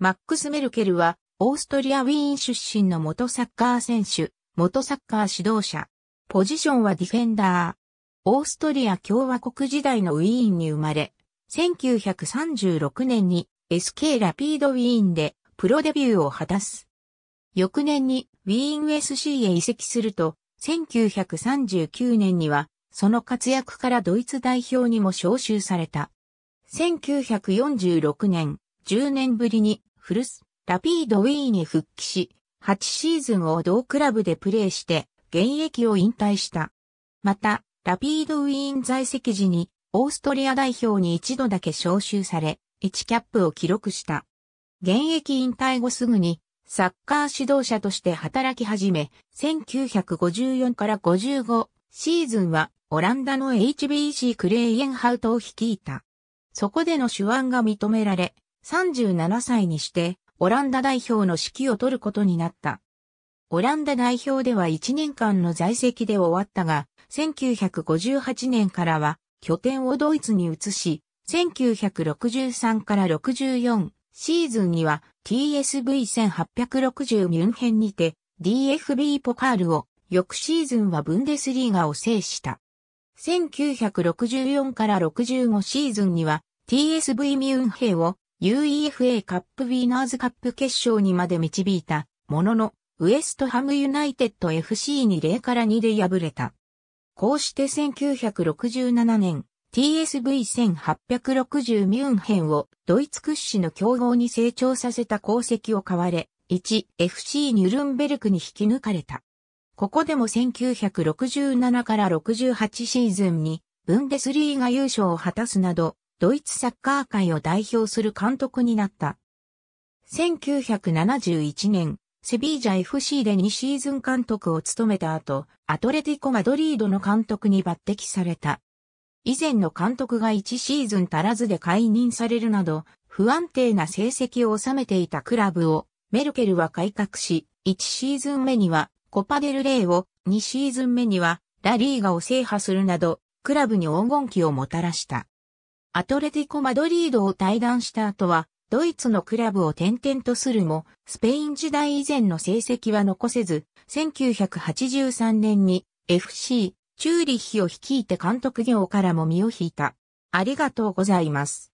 マックス・メルケルは、オーストリア・ウィーン出身の元サッカー選手、元サッカー指導者。ポジションはディフェンダー。オーストリア共和国時代のウィーンに生まれ、1936年に SK ラピードウィーンでプロデビューを果たす。翌年にウィーン SC へ移籍すると、1939年にはその活躍からドイツ代表にも招集された。1946年、10年ぶりにフルス、ラピードウィーに復帰し、8シーズンを同クラブでプレーして、現役を引退した。また、ラピードウィーン在籍時に、オーストリア代表に一度だけ招集され、1キャップを記録した。現役引退後すぐに、サッカー指導者として働き始め、1954から55シーズンはオランダの HBC クレイエンハウトを率いた。そこでの手腕が認められ、37歳にして、オランダ代表の指揮を取ることになった。オランダ代表では1年間の在籍で終わったが、1958年からは拠点をドイツに移し、1963から64シーズンには TSV1860 ミュンヘンにて DFB ポカールを、翌シーズンはブンデスリーガを制した。1964から65シーズンには TSV ミュンヘンを UEFA カップウィーナーズカップ決勝にまで導いたものの、ウエストハムユナイテッド FC に0から2で敗れた。こうして1967年、TSV1860 ミュンヘンをドイツ屈指の強豪に成長させた功績を買われ、1FC ニュルンベルクに引き抜かれた。ここでも1967から68シーズンにブンデスリーが優勝を果たすなど、ドイツサッカー界を代表する監督になった。1971年、セビージャ FC で2シーズン監督を務めた後、アトレティコ・マドリードの監督に抜擢された。以前の監督が1シーズン足らずで解任されるなど、不安定な成績を収めていたクラブを、メルケルは改革し、1シーズン目にはコパデルレイを、2シーズン目にはラリーガを制覇するなど、クラブに黄金期をもたらした。アトレティコ・マドリードを退団した後は、ドイツのクラブを転々とするも、スペイン時代以前の成績は残せず、1983年に FC チューリッヒを率いて監督業からも身を引いた。ありがとうございます。